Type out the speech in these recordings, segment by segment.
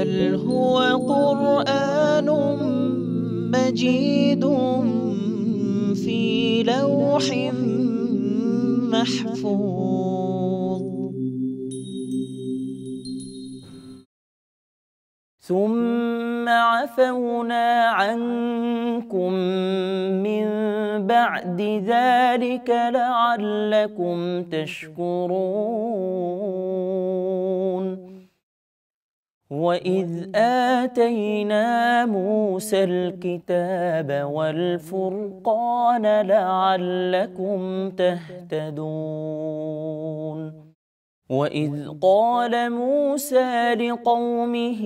بل هو قرآن مجيد في لوح محفوظ ثم عفونا عنكم من بعد ذلك لعلكم تشكرون وإذ آتينا موسى الكتاب والفرقان لعلكم تهتدون وإذ قال موسى لقومه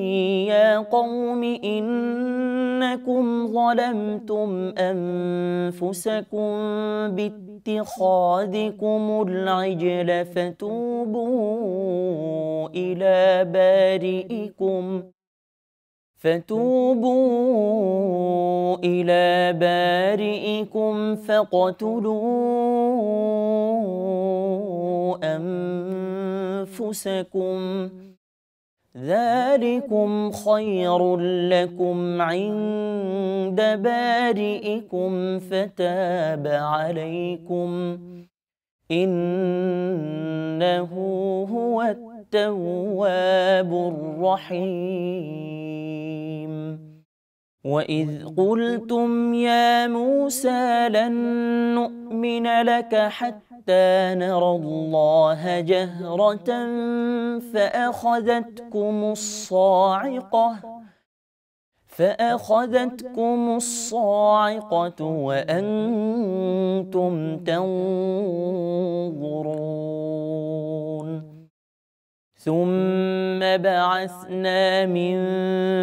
يا قوم إنكم ظلمتم أنفسكم باتخاذكم العجل فتوبوا إلى بارئكم فتوبوا إلى بارئكم فاقتلوا أنفسكم ذلكم خير لكم عند بارئكم فتاب عليكم إنه هو التوبة التواب الرحيم وإذ قلتم يا موسى لن نؤمن لك حتى نرى الله جهرة فأخذتكم الصاعقة فأخذتكم الصاعقة وأنتم تنظرون ثم بعثنا من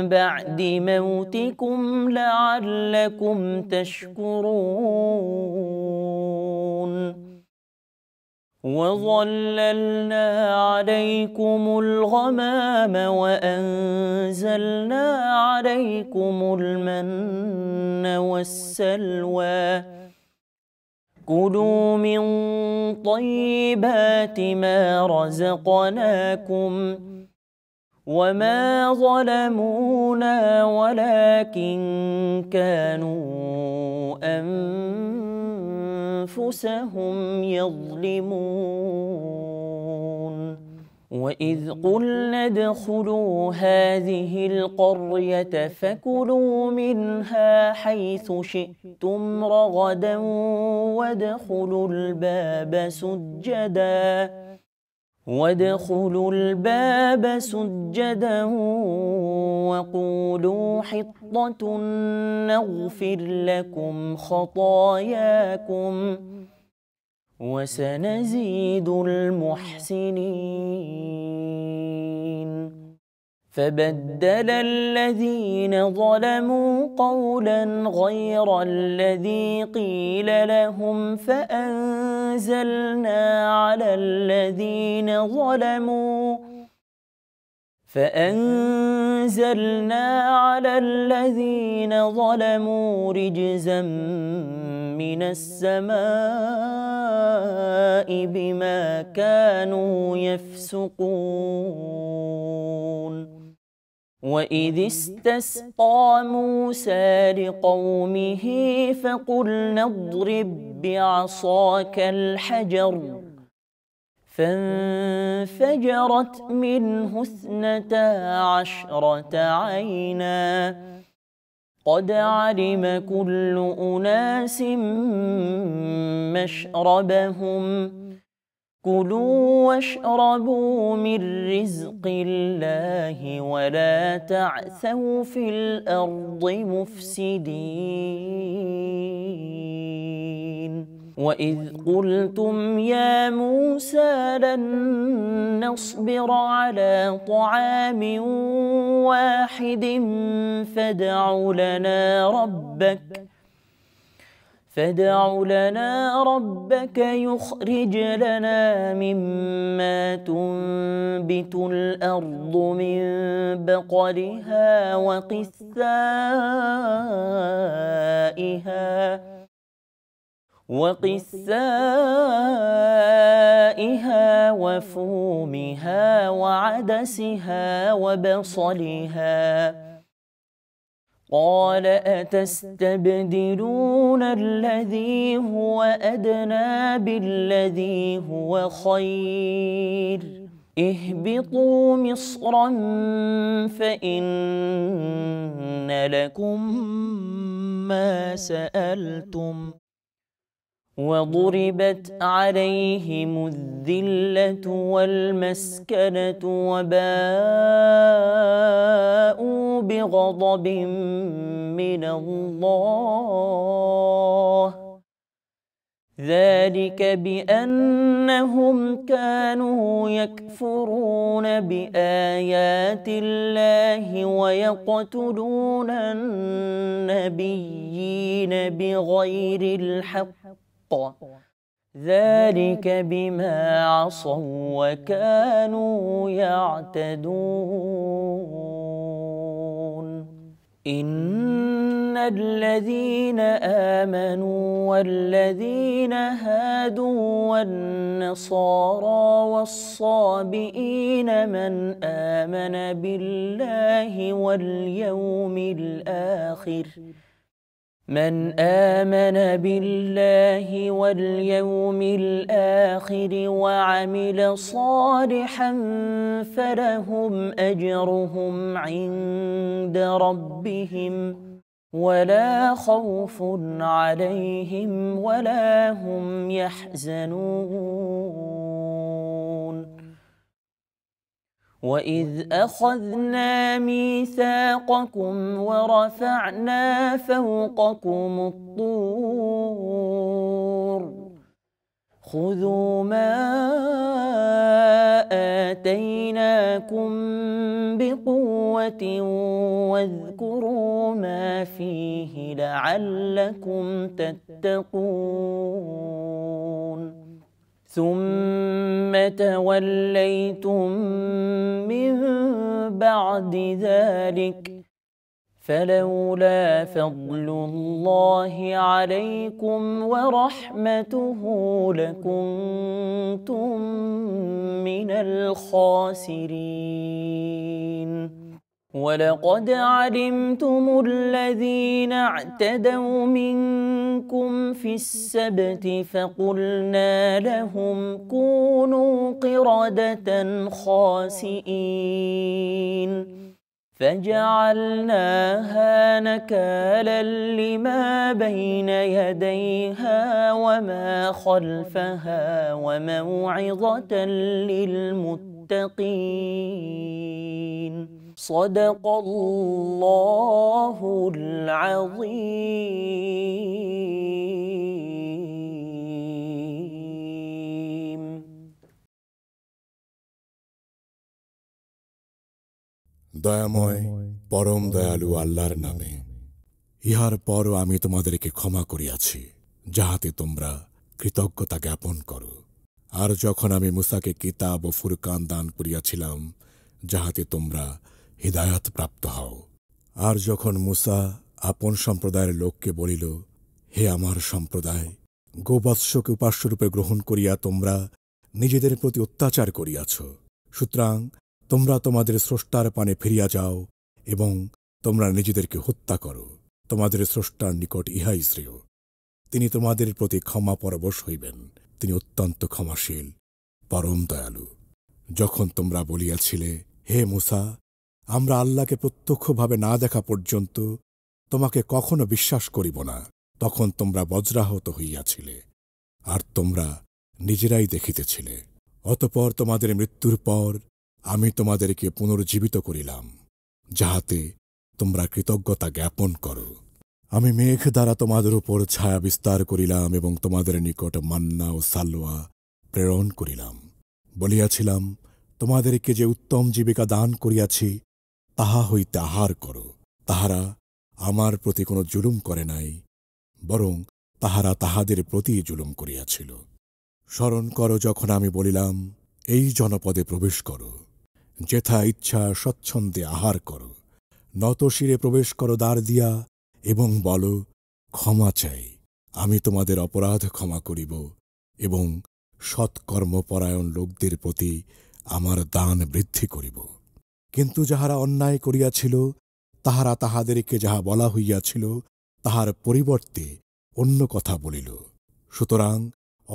بعد موتكم لعلكم تشكرون وظللنا عليكم الغمام وانزلنا عليكم المن والسلوى كلوا من طيبات ما رزقناكم وما ظلمونا ولكن كانوا أنفسهم يظلمون وإذ قلنا ادخلوا هذه القرية فكلوا منها حيث شئتم رغدا وادخلوا الباب سجدا وادخلوا الباب سجدا وقولوا حطة نغفر لكم خطاياكم ۖ وسنزيد المحسنين فبدل الذين ظلموا قولا غير الذي قيل لهم فأنزلنا على الذين ظلموا فأنزلنا على الذين ظلموا رجزا من السماء بما كانوا يفسقون وإذ استسقى موسى لقومه فقلنا اضرب بعصاك الحجر فانفجرت منه اثنتا عشرة عينا قد علم كل أناس مشربهم كلوا واشربوا من رزق الله ولا تعثوا في الأرض مفسدين وإذ قلتم يا موسى لن نصبر على طعام واحد فادع لنا ربك فادع لنا ربك يخرج لنا مما تنبت الأرض من بقلها وقثائها وقسائها وفومها وعدسها وبصلها قال أتستبدلون الذي هو أدنى بالذي هو خير اهبطوا مصرا فإن لكم ما سألتم وضربت عليهم الذلة والمسكنة وباءوا بغضب من الله ذلك بأنهم كانوا يكفرون بآيات الله ويقتلون النبيين بغير الحق ذلك بما عصوا وكانوا يعتدون إن الذين آمنوا والذين هادوا والنصارى والصابئين من آمن بالله واليوم الآخر ۖ من آمن بالله واليوم الآخر وعمل صالحا فلهم أجرهم عند ربهم ولا خوف عليهم ولا هم يحزنون وإذ أخذنا ميثاقكم ورفعنا فوقكم الطور خذوا ما آتيناكم بقوة واذكروا ما فيه لعلكم تتقون ثم توليتم من بعد ذلك فلولا فضل الله عليكم ورحمته لكنتم من الخاسرين ولقد علمتم الذين اعتدوا منكم في السبت فقلنا لهم كونوا قردة خاسئين فجعلناها نكالا لما بين يديها وما خلفها وموعظة للمتقين صدق الله العظيم দয়াময় পরম দয়ালু আল্লাহর নামে ইহার পর আমি তোমাদেরকে ক্ষমা করিয়াছি যাহাতে তোমরা কৃতজ্ঞতা জ্ঞাপন করো আর যখন আমি মুসাকে কিতাব ও ফুরকান দান করিয়াছিলাম যাহাতে তোমরা হৃদায়ত প্রাপ্ত হও আর যখন মুসা আপন সম্প্রদায়ের লোককে বলিল হে আমার সম্প্রদায় গোবৎসকে উপাস্যরূপে গ্রহণ করিয়া তোমরা নিজেদের প্রতি অত্যাচার করিয়াছ সুতরাং তোমরা তোমাদের স্রষ্টার পানে ফিরিয়া যাও এবং তোমরা নিজেদেরকে হত্যা করো তোমাদের স্রষ্টার নিকট ইহাই শ্রেয় তিনি তোমাদের প্রতি ক্ষমা পরবশ হইবেন তিনি অত্যন্ত ক্ষমাশীল পরম দয়ালু যখন তোমরা বলিয়াছিলে হে মুসা আমরা আল্লাহকে প্রত্যক্ষভাবে না দেখা পর্যন্ত তোমাকে কখনো বিশ্বাস করিব না তখন তোমরা বজ্রাহত হইয়াছিলে আর তোমরা নিজেরাই দেখিতেছিলে অতপর তোমাদের মৃত্যুর পর আমি তোমাদেরকে পুনর্জীবিত করিলাম যাহাতে তোমরা কৃতজ্ঞতা জ্ঞাপন করো আমি মেঘ দ্বারা তোমাদের উপর ছায়া বিস্তার করিলাম এবং তোমাদের নিকট মান্না ও সালোয়া প্রেরণ করিলাম বলিয়াছিলাম তোমাদেরকে যে উত্তম জীবিকা দান করিয়াছি তাহা হইতে আহার কর তাহারা আমার প্রতি কোনো জুলুম করে নাই বরং তাহারা তাহাদের প্রতি জুলুম করিয়াছিল স্মরণ কর যখন আমি বলিলাম এই জনপদে প্রবেশ কর যেথা ইচ্ছা স্বচ্ছন্দে আহার কর নত শিরে প্রবেশ করো দ্বার দিয়া এবং বলো ক্ষমা চাই আমি তোমাদের অপরাধ ক্ষমা করিব এবং সৎকর্মপরায়ণ লোকদের প্রতি আমার দান বৃদ্ধি করিব কিন্তু যাহারা অন্যায় করিয়াছিল তাহারা তাহাদেরকে যাহা বলা হইয়াছিল তাহার পরিবর্তে অন্য কথা বলিল সুতরাং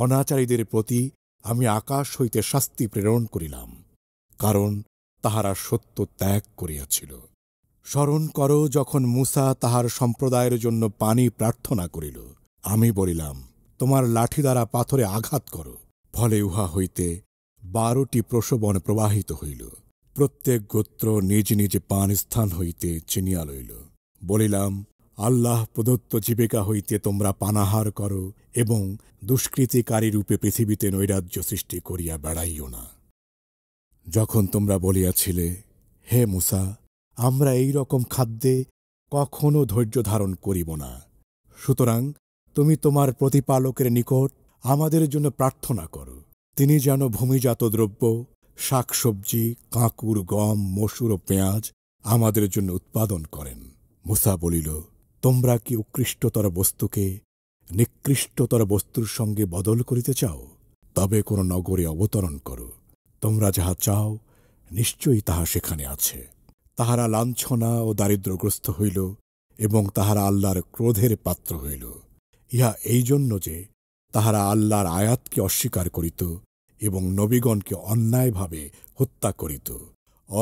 অনাচারীদের প্রতি আমি আকাশ হইতে শাস্তি প্রেরণ করিলাম কারণ তাহারা সত্য ত্যাগ করিয়াছিল স্মরণ কর যখন মুসা তাহার সম্প্রদায়ের জন্য পানি প্রার্থনা করিল আমি বলিলাম তোমার লাঠি দ্বারা পাথরে আঘাত করো ফলে উহা হইতে বারোটি প্রসবন প্রবাহিত হইল প্রত্যেক গোত্র নিজ নিজ পান স্থান হইতে চিনিয়া লইল বলিলাম আল্লাহ প্রদত্ত জীবিকা হইতে তোমরা পানাহার করো এবং দুষ্কৃতিকারী রূপে পৃথিবীতে নৈরাজ্য সৃষ্টি করিয়া বেড়াইও না যখন তোমরা বলিয়াছিলে হে মুসা আমরা এই রকম খাদ্যে কখনো ধৈর্য ধারণ করিব না সুতরাং তুমি তোমার প্রতিপালকের নিকট আমাদের জন্য প্রার্থনা করো তিনি যেন ভূমিজাত দ্রব্য শাকসবজি কাঁকুর গম মসুর ও পেঁয়াজ আমাদের জন্য উৎপাদন করেন মুসা বলিল তোমরা কি উৎকৃষ্টতর বস্তুকে নিকৃষ্টতর বস্তুর সঙ্গে বদল করিতে চাও তবে কোনো নগরে অবতরণ করো তোমরা যাহা চাও নিশ্চয়ই তাহা সেখানে আছে তাহারা লাঞ্ছনা ও দারিদ্রগ্রস্ত হইল এবং তাহারা আল্লাহর ক্রোধের পাত্র হইল ইহা এই জন্য যে তাহারা আল্লাহর আয়াতকে অস্বীকার করিত এবং নবীগণকে অন্যায়ভাবে হত্যা করিত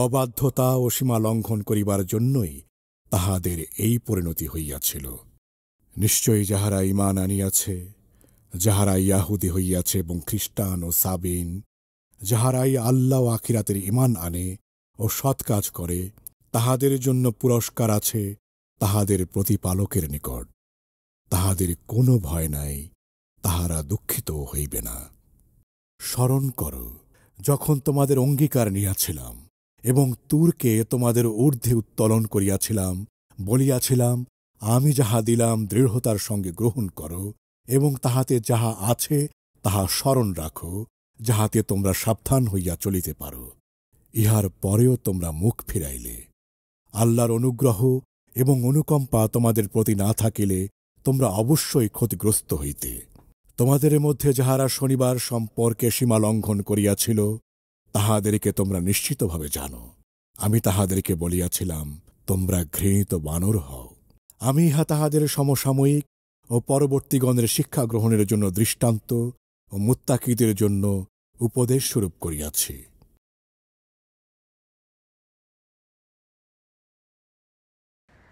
অবাধ্যতা ও সীমা লঙ্ঘন করিবার জন্যই তাহাদের এই পরিণতি হইয়াছিল নিশ্চয়ই যাহারা ইমান আনিয়াছে যাহারাই ইয়াহুদি হইয়াছে এবং খ্রিস্টান ও সাবিন যাহারাই আল্লাহ ও আখিরাতের ইমান আনে ও সৎ কাজ করে তাহাদের জন্য পুরস্কার আছে তাহাদের প্রতিপালকের নিকট তাহাদের কোনো ভয় নাই তাহারা দুঃখিত হইবে না স্মরণ করো যখন তোমাদের অঙ্গীকার নিয়াছিলাম এবং তুরকে তোমাদের ঊর্ধ্বে উত্তোলন করিয়াছিলাম বলিয়াছিলাম আমি যাহা দিলাম দৃঢ়তার সঙ্গে গ্রহণ করো এবং তাহাতে যাহা আছে তাহা স্মরণ রাখো যাহাতে তোমরা সাবধান হইয়া চলিতে পারো ইহার পরেও তোমরা মুখ ফিরাইলে আল্লাহর অনুগ্রহ এবং অনুকম্পা তোমাদের প্রতি না থাকিলে তোমরা অবশ্যই ক্ষতিগ্রস্ত হইতে তোমাদের মধ্যে যাহারা শনিবার সম্পর্কে সীমা লঙ্ঘন করিয়াছিল তাহাদেরকে তোমরা নিশ্চিতভাবে জানো আমি তাহাদেরকে বলিয়াছিলাম তোমরা ঘৃণিত বানর হও আমি ইহা তাহাদের সমসাময়িক ও পরবর্তীগণের শিক্ষা গ্রহণের জন্য দৃষ্টান্ত ও মুত্তাকিদের জন্য উপদেশ স্বরূপ করিয়াছি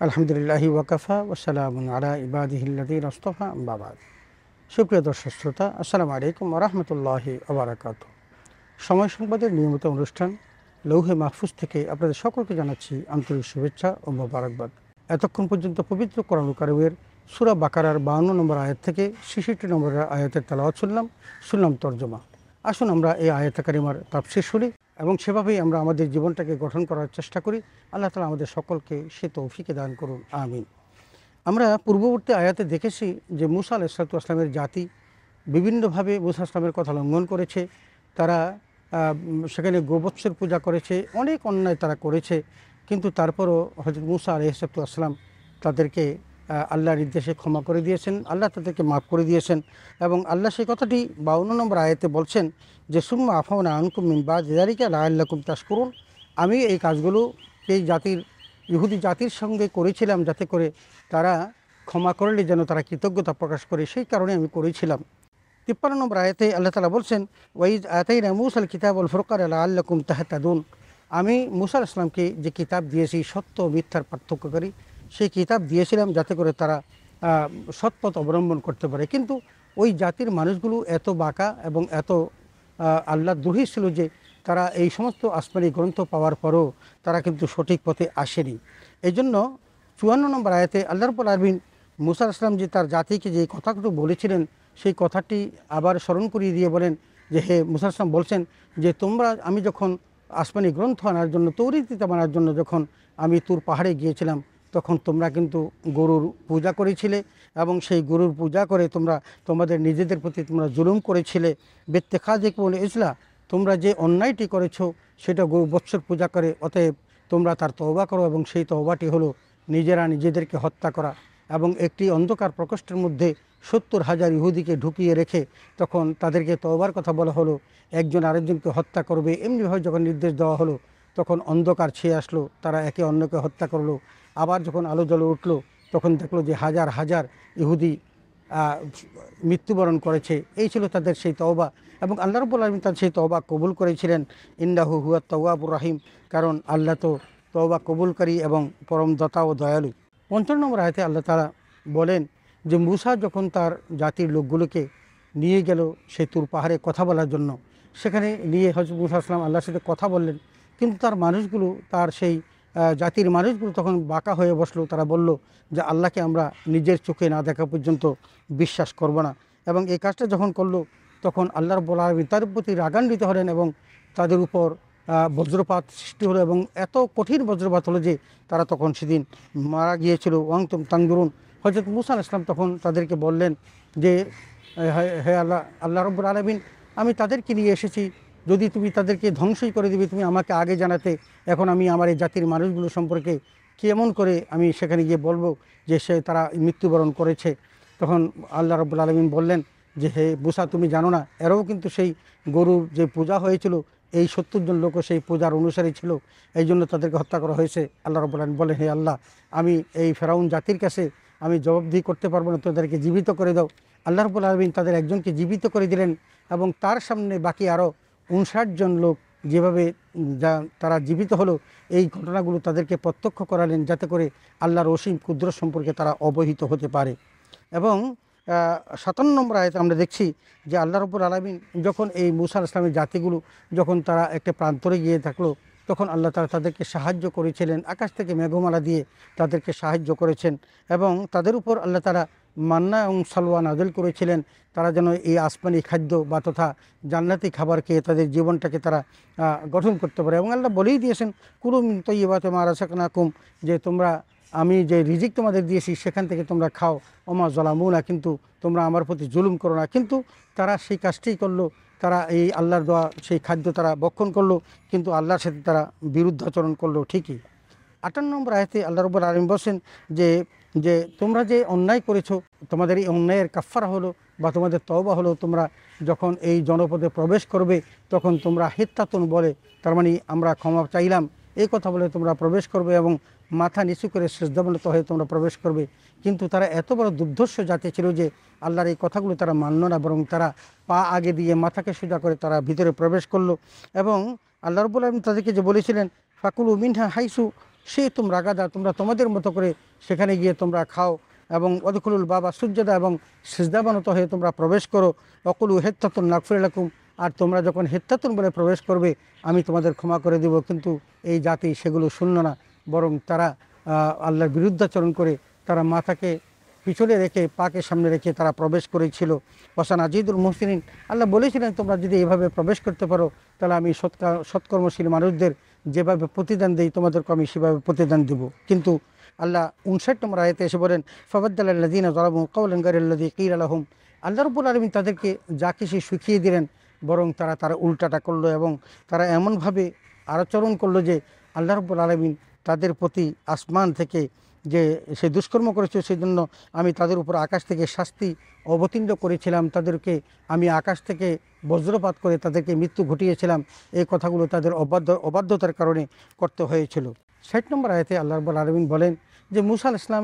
আলহামদুলিল্লাহ ওয়াকাফা ওসালাম আলা ইবাদিহিল্লাদি রস্তফা বাবাদ সুপ্রিয় দর্শক শ্রোতা আসসালামু আলাইকুম রহমতুল্লাহি আবরাকাত সময় সংবাদের নিয়মিত অনুষ্ঠান লৌহে মাহফুজ থেকে আপনাদের সকলকে জানাচ্ছি আন্তরিক শুভেচ্ছা ও মোবারকবাদ এতক্ষণ পর্যন্ত পবিত্র কোরআন কারুয়ের সুরা বাকারার বাউন্ন নম্বর আয়াত থেকে ছিষট্টি নম্বরের আয়াতের তেলাওয়াত শুনলাম শুনলাম তর্জমা আসুন আমরা এই আয়াতাকারিমার তাপসির শুনি এবং সেভাবেই আমরা আমাদের জীবনটাকে গঠন করার চেষ্টা করি আল্লাহ তালা আমাদের সকলকে সে তৌফিকে দান করুন আমিন আমরা পূর্ববর্তী আয়াতে দেখেছি যে মুসা আলাইসালাতু আসলামের জাতি বিভিন্নভাবে মুসা আসলামের কথা লঙ্ঘন করেছে তারা সেখানে গোবৎসের পূজা করেছে অনেক অন্যায় তারা করেছে কিন্তু তারপরও হজরত মুসা আলহিসাতু আসলাম তাদেরকে আল্লাহর নির্দেশে ক্ষমা করে দিয়েছেন আল্লাহ তাদেরকে মাফ করে দিয়েছেন এবং আল্লাহ সেই কথাটি বাউন্ন নম্বর আয়াতে বলছেন যে সুম্মা আফাউন আনকুম বা জেদারিকা কুম তাস করুন আমি এই কাজগুলো এই জাতির ইহুদি জাতির সঙ্গে করেছিলাম যাতে করে তারা ক্ষমা করলে যেন তারা কৃতজ্ঞতা প্রকাশ করে সেই কারণে আমি করেছিলাম তিপ্পান্ন নম্বর আয়তে আল্লাহ তালা বলছেন ওয়াইজ আতাইনা মুসাল কিতাব আল ফুরকার আল্লাহ আল্লাকুম তাহতাদুন আমি মুসাল ইসলামকে যে কিতাব দিয়েছি সত্য মিথ্যার পার্থক্যকারী সেই কিতাব দিয়েছিলাম যাতে করে তারা সৎপথ অবলম্বন করতে পারে কিন্তু ওই জাতির মানুষগুলো এত বাঁকা এবং এত আল্লাহ দুহি ছিল যে তারা এই সমস্ত আসমানি গ্রন্থ পাওয়ার পরও তারা কিন্তু সঠিক পথে আসেনি এই জন্য চুয়ান্ন নম্বর আয়াতে আল্লাহ রবুল আরবিন মুসার আসলাম যে তার জাতিকে যে কথাগুলো বলেছিলেন সেই কথাটি আবার স্মরণ করিয়ে দিয়ে বলেন যে হে মুসার আসলাম বলছেন যে তোমরা আমি যখন আসমানি গ্রন্থ আনার জন্য তৌরিতিতে আনার জন্য যখন আমি তোর পাহাড়ে গিয়েছিলাম তখন তোমরা কিন্তু গরুর পূজা করেছিলে এবং সেই গরুর পূজা করে তোমরা তোমাদের নিজেদের প্রতি তোমরা জুলুম করেছিলে খা যে বলে ইসলা তোমরা যে অন্যায়টি করেছো সেটা গরু বৎসর পূজা করে অতএব তোমরা তার তওবা করো এবং সেই তহবাটি হলো নিজেরা নিজেদেরকে হত্যা করা এবং একটি অন্ধকার প্রকোষ্ঠের মধ্যে সত্তর হাজার ইহুদিকে ঢুকিয়ে রেখে তখন তাদেরকে তওবার কথা বলা হলো একজন আরেকজনকে হত্যা করবে এমনিভাবে যখন নির্দেশ দেওয়া হলো তখন অন্ধকার ছেয়ে আসলো তারা একে অন্যকে হত্যা করলো আবার যখন আলো জলে উঠলো তখন দেখলো যে হাজার হাজার ইহুদি মৃত্যুবরণ করেছে এই ছিল তাদের সেই তওবা এবং আল্লাহ রব্বুল আলম তার সেই তওবা কবুল করেছিলেন ইন্দাহু হুয়া তওয়াবুর রাহিম কারণ আল্লাহ তো তবা কবুলকারী এবং পরম দতা ও দয়ালু পঞ্চান্ন নম্বর আয়তে আল্লাহ তালা বলেন যে মুসা যখন তার জাতির লোকগুলোকে নিয়ে গেল সেতুর পাহাড়ে কথা বলার জন্য সেখানে নিয়ে হজরত মুসা আসলাম আল্লাহর সাথে কথা বললেন কিন্তু তার মানুষগুলো তার সেই জাতির মানুষগুলো তখন বাঁকা হয়ে বসলো তারা বলল যে আল্লাহকে আমরা নিজের চোখে না দেখা পর্যন্ত বিশ্বাস করব না এবং এই কাজটা যখন করলো তখন আল্লাহর বলার তার প্রতি রাগান্বিত হলেন এবং তাদের উপর বজ্রপাত সৃষ্টি হলো এবং এত কঠিন বজ্রপাত হলো যে তারা তখন সেদিন মারা গিয়েছিল ওয়াংতুম তাঙ্গুরুন হজরত মুসান ইসলাম তখন তাদেরকে বললেন যে হে আল্লাহ আল্লাহ রব্বুর আলমিন আমি তাদেরকে নিয়ে এসেছি যদি তুমি তাদেরকে ধ্বংসই করে দিবে তুমি আমাকে আগে জানাতে এখন আমি আমার এই জাতির মানুষগুলো সম্পর্কে কেমন করে আমি সেখানে গিয়ে বলবো যে সে তারা মৃত্যুবরণ করেছে তখন আল্লাহ রব্বুল আলমিন বললেন যে হে বুসা তুমি জানো না এরাও কিন্তু সেই গরুর যে পূজা হয়েছিল এই সত্তর জন লোকও সেই পূজার অনুসারী ছিল এই জন্য তাদেরকে হত্যা করা হয়েছে আল্লাহ রবুল্লাহ বলে হে আল্লাহ আমি এই ফেরাউন জাতির কাছে আমি জবাবদিহি করতে পারবো না তাদেরকে জীবিত করে দাও আল্লাহ রবুল আলমিন তাদের একজনকে জীবিত করে দিলেন এবং তার সামনে বাকি আরও উনষাট জন লোক যেভাবে যা তারা জীবিত হলো এই ঘটনাগুলো তাদেরকে প্রত্যক্ষ করালেন যাতে করে আল্লাহর অসীম ক্ষুদ্র সম্পর্কে তারা অবহিত হতে পারে এবং সাতান্ন নম্বর আয়তে আমরা দেখছি যে আল্লাহ রব্বুর আলমিন যখন এই মুসাল ইসলামের জাতিগুলো যখন তারা একটা প্রান্তরে গিয়ে থাকলো তখন আল্লাহ তারা তাদেরকে সাহায্য করেছিলেন আকাশ থেকে মেঘমালা দিয়ে তাদেরকে সাহায্য করেছেন এবং তাদের উপর আল্লাহ তারা মান্না এবং সালোয়া নাজল করেছিলেন তারা যেন এই আসমানি খাদ্য বা তথা জান্নাতি খাবার খেয়ে তাদের জীবনটাকে তারা গঠন করতে পারে এবং আল্লাহ বলেই দিয়েছেন কুরুমিন তৈবাতে মারাসাকনাকুম যে তোমরা আমি যে রিজিক তোমাদের দিয়েছি সেখান থেকে তোমরা খাও অমা জলামু না কিন্তু তোমরা আমার প্রতি জুলুম করো না কিন্তু তারা সেই কাজটি করলো তারা এই আল্লাহর দোয়া সেই খাদ্য তারা বক্ষণ করলো কিন্তু আল্লাহর সাথে তারা বিরুদ্ধ আচরণ করলো ঠিকই আটান্ন নম্বর আয়তে আল্লাহ রব্বর আলম বলছেন যে যে তোমরা যে অন্যায় করেছো তোমাদের এই অন্যায়ের কাফারা হলো বা তোমাদের তওবা হলো তোমরা যখন এই জনপদে প্রবেশ করবে তখন তোমরা হেত্তাতন বলে তার মানে আমরা ক্ষমা চাইলাম এই কথা বলে তোমরা প্রবেশ করবে এবং মাথা নিচু করে শ্রেষ্ঠাবনত হয়ে তোমরা প্রবেশ করবে কিন্তু তারা এত বড় দুর্ধর্ষ জাতি ছিল যে আল্লাহর এই কথাগুলো তারা মানল না বরং তারা পা আগে দিয়ে মাথাকে সোজা করে তারা ভিতরে প্রবেশ করলো এবং আল্লাহ রবুল আলম তাদেরকে যে বলেছিলেন ফাকুল মিনহা হাইসু সে তোমরা রাগাদা তোমরা তোমাদের মতো করে সেখানে গিয়ে তোমরা খাও এবং অদকুলুল বাবা সূর্যদা এবং সিজদাবানত হয়ে তোমরা প্রবেশ করো অকুলু হেত্তাতুন নাকফুরালাকুম আর তোমরা যখন হেত্তাতুন বলে প্রবেশ করবে আমি তোমাদের ক্ষমা করে দেব কিন্তু এই জাতি সেগুলো শুনল না বরং তারা আল্লাহর বিরুদ্ধাচরণ করে তারা মাথাকে পিছনে রেখে পাকে সামনে রেখে তারা প্রবেশ করেছিল ওসান আজিদুল মোহসিন আল্লাহ বলেছিলেন তোমরা যদি এভাবে প্রবেশ করতে পারো তাহলে আমি সৎকর্মশীল মানুষদের যেভাবে প্রতিদান দিই তোমাদেরকে আমি সেভাবে প্রতিদান দেব কিন্তু আল্লাহ উনষাট নম্বর আয়তে এসে বলেন ফবাদ্দাল্লাদিন জলাবু কৌলঙ্গারি কির আলহম আল্লাহ রবুল আলমী তাদেরকে যা কিছু শুকিয়ে দিলেন বরং তারা তারা উল্টাটা করলো এবং তারা এমনভাবে আরচরণ করলো যে আল্লাহ রবুল আলমিন তাদের প্রতি আসমান থেকে যে সে দুষ্কর্ম করেছে সেই জন্য আমি তাদের উপর আকাশ থেকে শাস্তি অবতীর্ণ করেছিলাম তাদেরকে আমি আকাশ থেকে বজ্রপাত করে তাদেরকে মৃত্যু ঘটিয়েছিলাম এই কথাগুলো তাদের অবাধ্য অবাধ্যতার কারণে করতে হয়েছিল ষাট নম্বর আয়তে আল্লাহ রব আলমিন বলেন যে মুসাল ইসলাম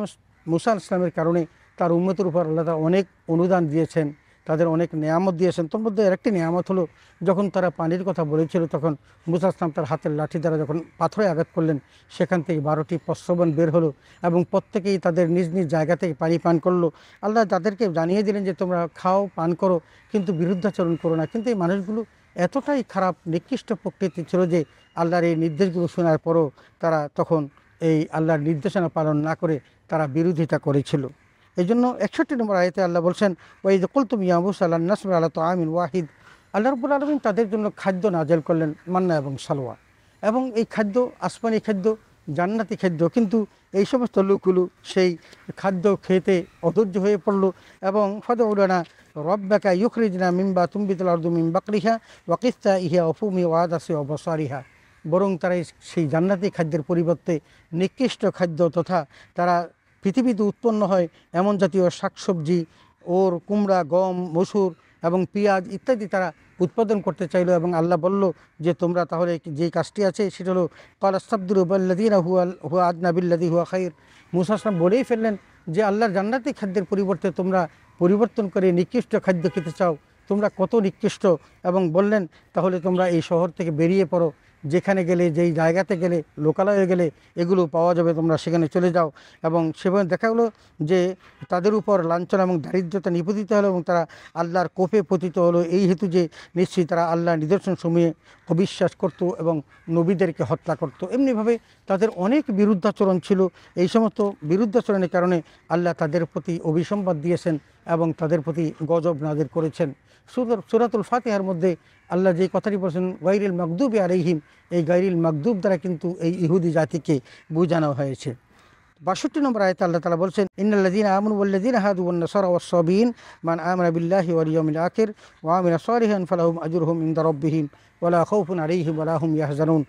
মুসাল ইসলামের কারণে তার উন্নতির উপর আল্লাহ অনেক অনুদান দিয়েছেন তাদের অনেক নিয়ামত দিয়েছেন তোর মধ্যে একটি নিয়ামত হলো যখন তারা পানির কথা বলেছিল তখন মুসাসলাম তার হাতের লাঠি দ্বারা যখন পাথরে আঘাত করলেন সেখান থেকে বারোটি প্রশ্রবণ বের হলো এবং প্রত্যেকেই তাদের নিজ নিজ জায়গা থেকে পানি পান করলো আল্লাহ তাদেরকে জানিয়ে দিলেন যে তোমরা খাও পান করো কিন্তু বিরুদ্ধাচরণ করো না কিন্তু এই মানুষগুলো এতটাই খারাপ নিকৃষ্ট প্রকৃতি ছিল যে আল্লাহর এই নির্দেশগুলো শোনার পরও তারা তখন এই আল্লাহর নির্দেশনা পালন না করে তারা বিরোধিতা করেছিল এই জন্য একষট্টি নম্বর আয়তে আল্লাহ বলছেন ওই যে আল্লাহ নাসমির আল্লাহ তো আমিন ওয়াহিদ আল্লাহ রবুল আলমিন তাদের জন্য খাদ্য নাজেল করলেন মান্না এবং সালোয়া এবং এই খাদ্য আসমানি খাদ্য জান্নাতি খাদ্য কিন্তু এই সমস্ত লোকগুলো সেই খাদ্য খেতে অধৈর্য হয়ে পড়ল এবং রব বেকা ইউখরিজনা মিম্বা তুম্বিতুল আর্দু বাকরিহা ওয়াকিস্তা ইহা অফুমি ওয়াদ অবসারিহা বরং তারা সেই জান্নাতি খাদ্যের পরিবর্তে নিকৃষ্ট খাদ্য তথা তারা পৃথিবীতে উৎপন্ন হয় এমন জাতীয় শাকসবজি ওর কুমড়া গম মসুর এবং পেঁয়াজ ইত্যাদি তারা উৎপাদন করতে চাইলো এবং আল্লাহ বলল যে তোমরা তাহলে যে কাজটি আছে সেটা হলো না হুয়া হুয়া আদনাবিল্লাদি হুয়া খাইর মুসাসলাম বলেই ফেললেন যে আল্লাহর জান্নাতি খাদ্যের পরিবর্তে তোমরা পরিবর্তন করে নিকৃষ্ট খাদ্য খেতে চাও তোমরা কত নিকৃষ্ট এবং বললেন তাহলে তোমরা এই শহর থেকে বেরিয়ে পড়ো যেখানে গেলে যেই জায়গাতে গেলে লোকালয়ে গেলে এগুলো পাওয়া যাবে তোমরা সেখানে চলে যাও এবং সেভাবে দেখা গেলো যে তাদের উপর লাঞ্ছনা এবং দারিদ্রতা নিপতিত হলো এবং তারা আল্লাহর কোপে পতিত হলো এই হেতু যে নিশ্চয়ই তারা আল্লাহ নিদর্শন সময়ে অবিশ্বাস করত এবং নবীদেরকে হত্যা করত এমনিভাবে তাদের অনেক বিরুদ্ধাচরণ ছিল এই সমস্ত বিরুদ্ধাচরণের কারণে আল্লাহ তাদের প্রতি অভিসম্বাদ দিয়েছেন এবং তাদের প্রতি গজব নাদের করেছেন সুরাতুল ফাতেহার মধ্যে আল্লাহ যে কথাটি বলছেন গৈরিল মকদুব আর এই গৈরিল মকদুব দ্বারা কিন্তু এই ইহুদি জাতিকে বোঝানো হয়েছে বাষট্টি নম্বর আয়ত আল্লাহ তালা বলছেন ইন্দিন আমন উল্লাদিন হাদুবন্না সরাওয়াসবিন মান আমরা বিল্লাহ ওয়ালিয়মিন আকির ওয়ামিনা সরিহান ফালাহুম হুম ইন্দর রব্বিহীন ওলা খৌফুন আরিহিম আলাহম ইয়াহজানুন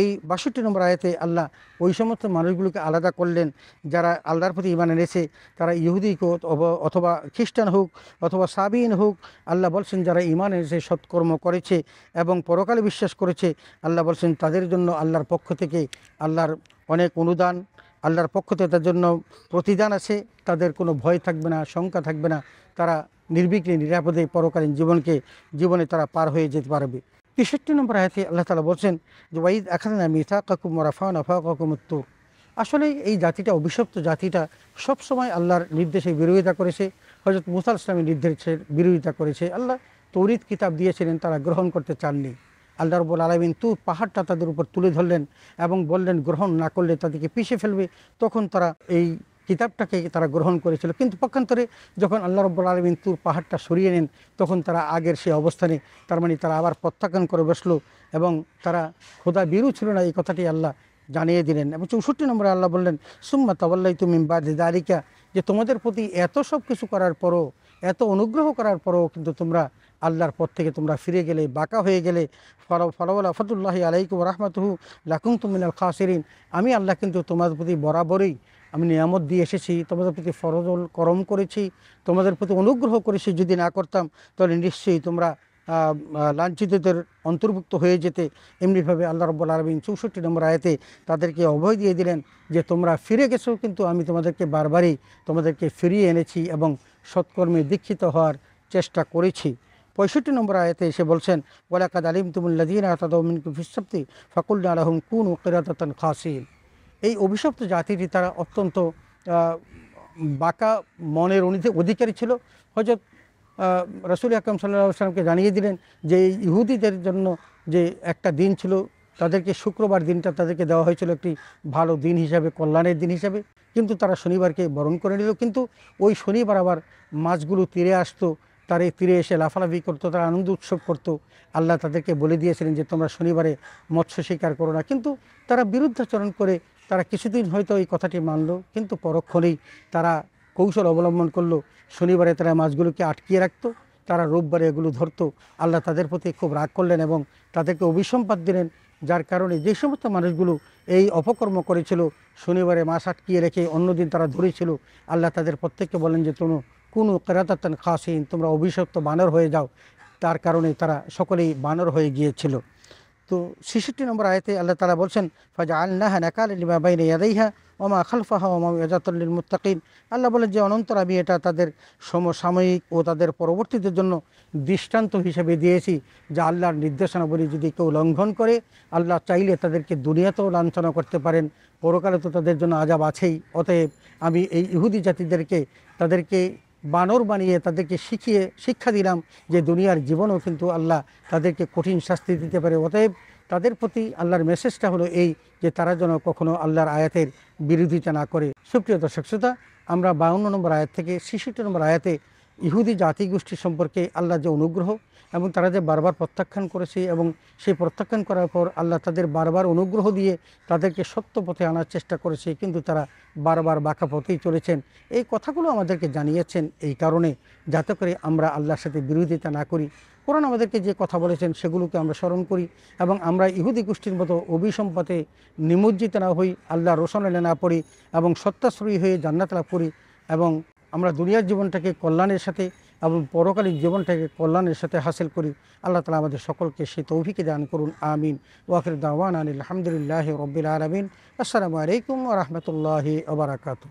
এই বাষট্টি নম্বর আয়তে আল্লাহ ওই সমস্ত মানুষগুলোকে আলাদা করলেন যারা আল্লাহর প্রতি ইমান এনেছে তারা ইহুদি হোক অথবা খ্রিস্টান হোক অথবা সাবিন হোক আল্লাহ বলছেন যারা ইমান এনেছে সৎকর্ম করেছে এবং পরকালে বিশ্বাস করেছে আল্লাহ বলছেন তাদের জন্য আল্লাহর পক্ষ থেকে আল্লাহর অনেক অনুদান আল্লাহর পক্ষ থেকে তার জন্য প্রতিদান আছে তাদের কোনো ভয় থাকবে না শঙ্কা থাকবে না তারা নির্বিঘ্নে নিরাপদে পরকালীন জীবনকে জীবনে তারা পার হয়ে যেতে পারবে তেষট্টি নম্বর হাতে আল্লাহ তালা বলছেন যে ওয়াইদ আখানা মিথা কাকুম রাফা নাফা কাকুমুত্তর আসলে এই জাতিটা অভিশপ্ত জাতিটা সবসময় আল্লাহর নির্দেশে বিরোধিতা করেছে হজরত মুসাল ইসলামের নির্দেশের বিরোধিতা করেছে আল্লাহ তৌরিদ কিতাব দিয়েছিলেন তারা গ্রহণ করতে চাননি আল্লাহ রবুল আলমিন তু পাহাড়টা তাদের উপর তুলে ধরলেন এবং বললেন গ্রহণ না করলে তাদেরকে পিছিয়ে ফেলবে তখন তারা এই কিতাবটাকে তারা গ্রহণ করেছিল কিন্তু পক্ষান্তরে যখন আল্লাহ রব্বুল আলমিন তুর পাহাড়টা সরিয়ে নেন তখন তারা আগের সেই অবস্থানে তার মানে তারা আবার প্রত্যাখ্যান করে বসলো এবং তারা খোদা বিরু ছিল না এই কথাটি আল্লাহ জানিয়ে দিলেন এবং চৌষট্টি নম্বরে আল্লাহ বললেন সুম্মা তাবাল্লাই তুমি বাদে দারিকা যে তোমাদের প্রতি এত সব কিছু করার পরও এত অনুগ্রহ করার পরও কিন্তু তোমরা আল্লাহর পথ থেকে তোমরা ফিরে গেলে বাঁকা হয়ে গেলে ফলাবলা আফতুল্লাহ আলাইকুম রহমতুহু লাকুম তুমিনাল খাসেরিন আমি আল্লাহ কিন্তু তোমাদের প্রতি বরাবরই আমি নিয়ামত দিয়ে এসেছি তোমাদের প্রতি ফরজল করম করেছি তোমাদের প্রতি অনুগ্রহ করেছি যদি না করতাম তাহলে নিশ্চয়ই তোমরা লাঞ্ছিতদের অন্তর্ভুক্ত হয়ে যেতে এমনিভাবে আল্লাহ রব্বুল আলমিন চৌষট্টি নম্বর আয়তে তাদেরকে অভয় দিয়ে দিলেন যে তোমরা ফিরে গেছো কিন্তু আমি তোমাদেরকে বারবারই তোমাদেরকে ফিরিয়ে এনেছি এবং সৎকর্মে দীক্ষিত হওয়ার চেষ্টা করেছি পঁয়ষট্টি নম্বর আয়তে এসে বলছেন ওয়ালাকাদ আলিম তুমুল্লাদিন আতাদমিনকু ফিসাপ্তি ফাকুল আলহম কুন ও কেরাতন খাসিল এই অভিশপ্ত জাতিটি তারা অত্যন্ত বাঁকা মনের অধিকারী ছিল হজরত রসুল আকরম সাল্লা সাল্লামকে জানিয়ে দিলেন যে এই ইহুদিদের জন্য যে একটা দিন ছিল তাদেরকে শুক্রবার দিনটা তাদেরকে দেওয়া হয়েছিল একটি ভালো দিন হিসাবে কল্যাণের দিন হিসাবে কিন্তু তারা শনিবারকে বরণ করে নিল কিন্তু ওই শনিবার আবার মাছগুলো তীরে আসতো তার এই তীরে এসে লাফালাফি করতো তারা আনন্দ উৎসব করতো আল্লাহ তাদেরকে বলে দিয়েছিলেন যে তোমরা শনিবারে মৎস্য শিকার করো না কিন্তু তারা বিরুদ্ধাচরণ করে তারা কিছুদিন হয়তো এই কথাটি মানলো কিন্তু পরক্ষণেই তারা কৌশল অবলম্বন করলো শনিবারে তারা মাছগুলোকে আটকিয়ে রাখতো তারা রোববারে এগুলো ধরতো আল্লাহ তাদের প্রতি খুব রাগ করলেন এবং তাদেরকে অভিসম্পাদ দিলেন যার কারণে যে সমস্ত মানুষগুলো এই অপকর্ম করেছিল শনিবারে মাছ আটকিয়ে রেখে অন্যদিন তারা ধরেছিল আল্লাহ তাদের প্রত্যেককে বলেন যে তোমরা কোনো কেরাতান খাসিন তোমরা অভিশপ্ত বানর হয়ে যাও তার কারণে তারা সকলেই বানর হয়ে গিয়েছিল তো শিশুটি নম্বর আয়তে আল্লাহ তালা বলছেন ফাজা আল্লাহ নাকাল ইমা বাইনে ইয়াদাইহা ওমা খালফাহা ওমা এজাতুল্লিল মুতাকিন আল্লাহ বলেন যে অনন্তর আমি এটা তাদের সমসাময়িক ও তাদের পরবর্তীদের জন্য দৃষ্টান্ত হিসেবে দিয়েছি যা আল্লাহর নির্দেশনাবলী যদি কেউ লঙ্ঘন করে আল্লাহ চাইলে তাদেরকে দুনিয়াতেও লাঞ্ছনা করতে পারেন পরকালে তো তাদের জন্য আজাব আছেই অতএব আমি এই ইহুদি জাতিদেরকে তাদেরকে বানর বানিয়ে তাদেরকে শিখিয়ে শিক্ষা দিলাম যে দুনিয়ার জীবনও কিন্তু আল্লাহ তাদেরকে কঠিন শাস্তি দিতে পারে অতএব তাদের প্রতি আল্লাহর মেসেজটা হলো এই যে তারা যেন কখনও আল্লাহর আয়াতের বিরোধিতা না করে সুপ্রিয় দর্শক শ্রোতা আমরা বাউন্ন নম্বর আয়াত থেকে ছিষট্টি নম্বর আয়াতে ইহুদি জাতিগোষ্ঠী সম্পর্কে আল্লাহ যে অনুগ্রহ এবং তারা যে বারবার প্রত্যাখ্যান করেছে এবং সেই প্রত্যাখ্যান করার পর আল্লাহ তাদের বারবার অনুগ্রহ দিয়ে তাদেরকে সত্য পথে আনার চেষ্টা করেছে কিন্তু তারা বারবার বাঁকা পথেই চলেছেন এই কথাগুলো আমাদেরকে জানিয়েছেন এই কারণে যাতে করে আমরা আল্লাহর সাথে বিরোধিতা না করি কোরআন আমাদেরকে যে কথা বলেছেন সেগুলোকে আমরা স্মরণ করি এবং আমরা ইহুদি গোষ্ঠীর মতো অভিসম্পাতে নিমজ্জিত না হই আল্লাহ রোশনে না পড়ি এবং সত্যাশ্রয়ী হয়ে জান্নাত লাভ করি এবং আমরা দুনিয়ার জীবনটাকে কল্যাণের সাথে এবং পরকালীন জীবনটাকে কল্যাণের সাথে হাসিল করি আল্লাহ তালা আমাদের সকলকে সেই তৌফিকে দান করুন আমিন ওয়াকির দাওয়ান আনিল আলহামদুলিল্লাহ রবিল আলমিন আসসালামু আলাইকুম রহমতুল্লাহি আবরাকাত